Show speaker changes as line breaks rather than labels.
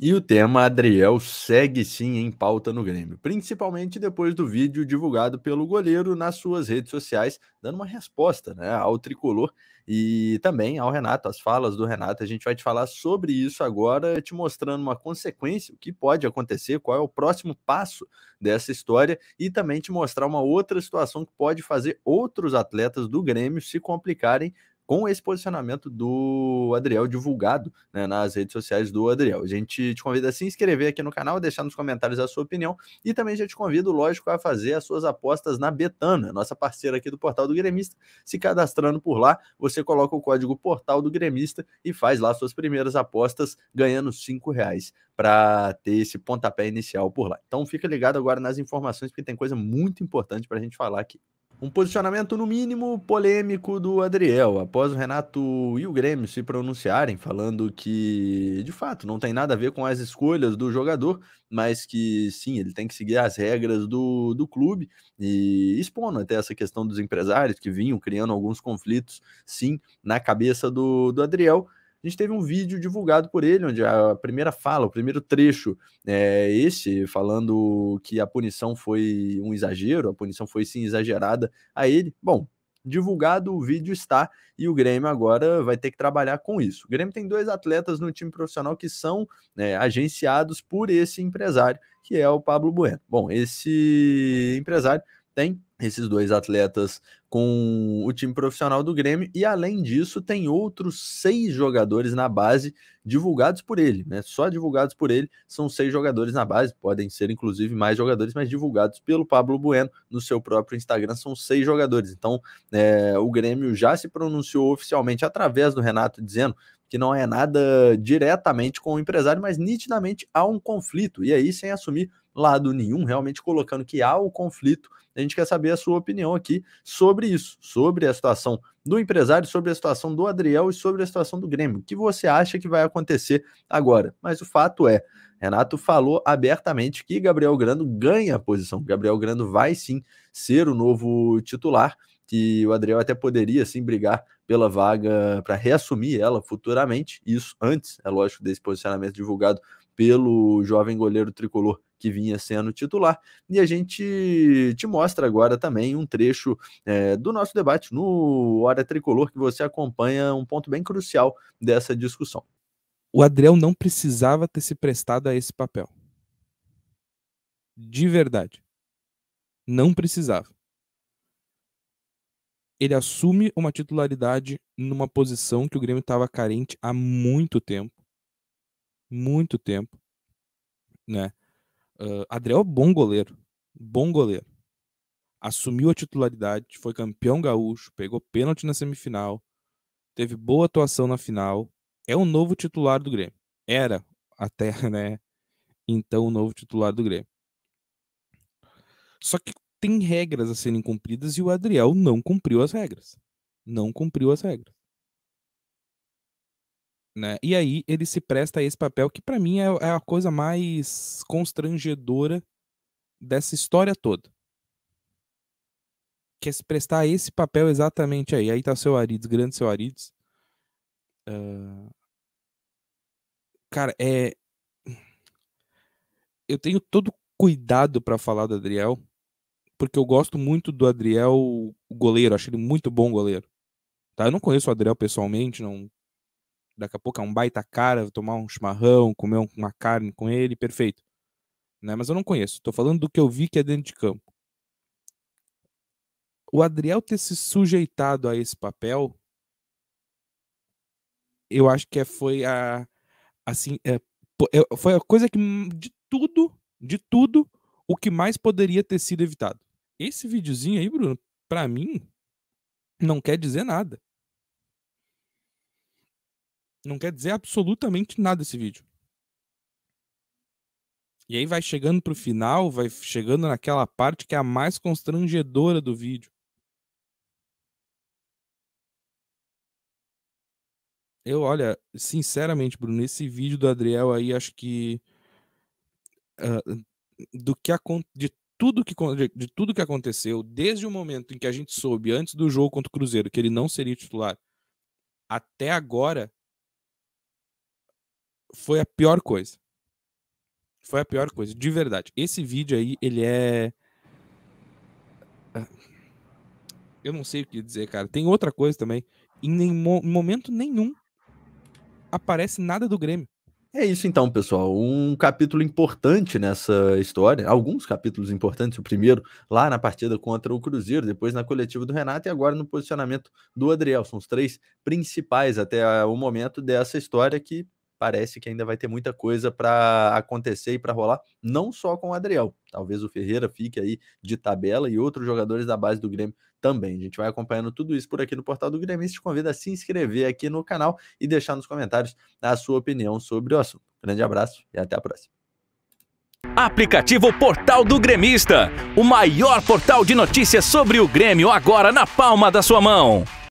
E o tema Adriel segue sim em pauta no Grêmio, principalmente depois do vídeo divulgado pelo goleiro nas suas redes sociais, dando uma resposta né, ao tricolor e também ao Renato, as falas do Renato. A gente vai te falar sobre isso agora, te mostrando uma consequência, o que pode acontecer, qual é o próximo passo dessa história e também te mostrar uma outra situação que pode fazer outros atletas do Grêmio se complicarem com esse posicionamento do Adriel divulgado né, nas redes sociais do Adriel. A gente te convida a se inscrever aqui no canal, deixar nos comentários a sua opinião e também já te convido, lógico, a fazer as suas apostas na Betana, nossa parceira aqui do Portal do Gremista. Se cadastrando por lá, você coloca o código Portal do Gremista e faz lá suas primeiras apostas, ganhando cinco reais para ter esse pontapé inicial por lá. Então fica ligado agora nas informações, porque tem coisa muito importante para a gente falar aqui. Um posicionamento, no mínimo, polêmico do Adriel, após o Renato e o Grêmio se pronunciarem, falando que, de fato, não tem nada a ver com as escolhas do jogador, mas que, sim, ele tem que seguir as regras do, do clube, e expondo até essa questão dos empresários que vinham criando alguns conflitos, sim, na cabeça do, do Adriel a gente teve um vídeo divulgado por ele, onde a primeira fala, o primeiro trecho é esse, falando que a punição foi um exagero, a punição foi sim exagerada a ele. Bom, divulgado o vídeo está e o Grêmio agora vai ter que trabalhar com isso. O Grêmio tem dois atletas no time profissional que são né, agenciados por esse empresário, que é o Pablo Bueno. Bom, esse empresário tem esses dois atletas com o time profissional do Grêmio, e além disso, tem outros seis jogadores na base divulgados por ele, né? Só divulgados por ele são seis jogadores na base, podem ser inclusive mais jogadores, mas divulgados pelo Pablo Bueno no seu próprio Instagram são seis jogadores. Então, é, o Grêmio já se pronunciou oficialmente através do Renato, dizendo que não é nada diretamente com o empresário, mas nitidamente há um conflito, e aí sem assumir lado nenhum, realmente colocando que há o conflito. A gente quer saber a sua opinião aqui sobre isso, sobre a situação do empresário, sobre a situação do Adriel e sobre a situação do Grêmio. O que você acha que vai acontecer agora? Mas o fato é, Renato falou abertamente que Gabriel Grando ganha a posição. Gabriel Grando vai sim ser o novo titular, que o Adriel até poderia sim brigar pela vaga para reassumir ela futuramente. Isso antes, é lógico, desse posicionamento divulgado pelo jovem goleiro tricolor que vinha sendo titular. E a gente te mostra agora também um trecho é, do nosso debate no Hora Tricolor, que você acompanha um ponto bem crucial dessa discussão. O Adriel não precisava ter se prestado a esse papel.
De verdade. Não precisava. Ele assume uma titularidade numa posição que o Grêmio estava carente há muito tempo. Muito tempo. Né? Uh, Adriel é bom goleiro. Bom goleiro. Assumiu a titularidade, foi campeão gaúcho, pegou pênalti na semifinal, teve boa atuação na final. É o novo titular do Grêmio. Era até, né? Então, o novo titular do Grêmio. Só que tem regras a serem cumpridas e o Adriel não cumpriu as regras. Não cumpriu as regras. Né? E aí ele se presta a esse papel que para mim é, é a coisa mais constrangedora dessa história toda. Que é se prestar a esse papel exatamente aí. Aí tá o seu Arides, grande seu Arides. Uh... Cara, é. Eu tenho todo cuidado para falar do Adriel, porque eu gosto muito do Adriel goleiro, acho ele muito bom goleiro. Tá? Eu não conheço o Adriel pessoalmente, não daqui a pouco é um baita cara, tomar um chimarrão, comer uma carne com ele, perfeito. Né? Mas eu não conheço, estou falando do que eu vi que é dentro de campo. O Adriel ter se sujeitado a esse papel, eu acho que é, foi a assim, é, é, foi a coisa que de tudo, de tudo, o que mais poderia ter sido evitado. Esse videozinho aí, Bruno, para mim não quer dizer nada. Não quer dizer absolutamente nada esse vídeo. E aí vai chegando pro final, vai chegando naquela parte que é a mais constrangedora do vídeo. Eu, olha, sinceramente, Bruno, esse vídeo do Adriel aí, acho que uh, do que de tudo que de tudo que aconteceu, desde o momento em que a gente soube antes do jogo contra o Cruzeiro que ele não seria titular, até agora foi a pior coisa. Foi a pior coisa, de verdade. Esse vídeo aí, ele é. Ah, eu não sei o que dizer, cara. Tem outra coisa também. Em nenhum, momento nenhum
aparece nada do Grêmio. É isso então, pessoal. Um capítulo importante nessa história, alguns capítulos importantes. O primeiro lá na partida contra o Cruzeiro, depois na coletiva do Renato e agora no posicionamento do Adriel. São os três principais até o momento dessa história que parece que ainda vai ter muita coisa para acontecer e para rolar, não só com o Adriel. Talvez o Ferreira fique aí de tabela e outros jogadores da base do Grêmio também. A gente vai acompanhando tudo isso por aqui no portal do Grêmio e te convida a se inscrever aqui no canal e deixar nos comentários a sua opinião sobre o assunto. Grande abraço e até a próxima.
Aplicativo Portal do Gremista, o maior portal de notícias sobre o Grêmio agora na palma da sua mão.